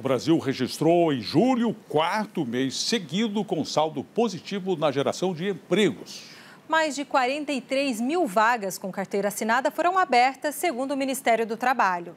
O Brasil registrou em julho o quarto mês seguido com saldo positivo na geração de empregos. Mais de 43 mil vagas com carteira assinada foram abertas, segundo o Ministério do Trabalho.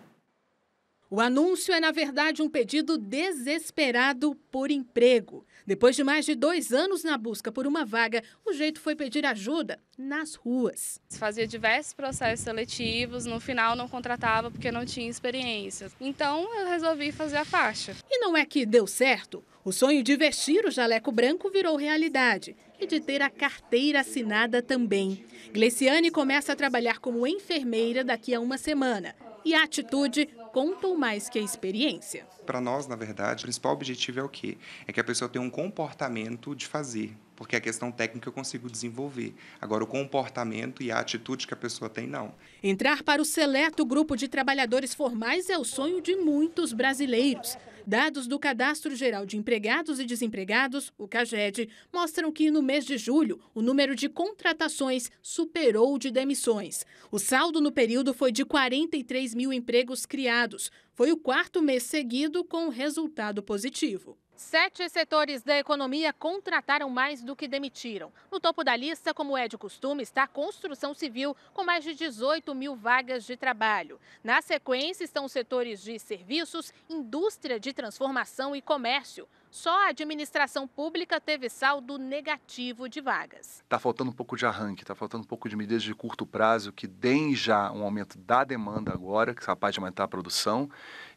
O anúncio é, na verdade, um pedido desesperado por emprego. Depois de mais de dois anos na busca por uma vaga, o jeito foi pedir ajuda nas ruas. Fazia diversos processos seletivos, no final não contratava porque não tinha experiência. Então eu resolvi fazer a faixa. E não é que deu certo? O sonho de vestir o jaleco branco virou realidade e de ter a carteira assinada também. Gleciane começa a trabalhar como enfermeira daqui a uma semana. E a atitude contam mais que a experiência. Para nós, na verdade, o principal objetivo é o quê? É que a pessoa tenha um comportamento de fazer, porque a questão técnica eu consigo desenvolver. Agora, o comportamento e a atitude que a pessoa tem, não. Entrar para o seleto grupo de trabalhadores formais é o sonho de muitos brasileiros. Dados do Cadastro Geral de Empregados e Desempregados, o CAGED, mostram que no mês de julho o número de contratações superou o de demissões. O saldo no período foi de 43 mil empregos criados. Foi o quarto mês seguido com resultado positivo. Sete setores da economia contrataram mais do que demitiram. No topo da lista, como é de costume, está a construção civil, com mais de 18 mil vagas de trabalho. Na sequência estão os setores de serviços, indústria de transformação e comércio só a administração pública teve saldo negativo de vagas. Está faltando um pouco de arranque, está faltando um pouco de medidas de curto prazo que deem já um aumento da demanda agora, que é capaz de aumentar a produção,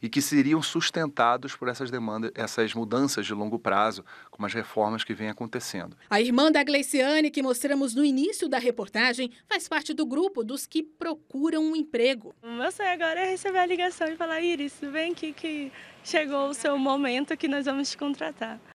e que seriam sustentados por essas demandas, essas mudanças de longo prazo, como as reformas que vêm acontecendo. A irmã da Gleiciane, que mostramos no início da reportagem, faz parte do grupo dos que procuram um emprego. Você é, agora é receber a ligação e falar, Iris, vem aqui que chegou o seu momento que nós vamos te contratar tratar.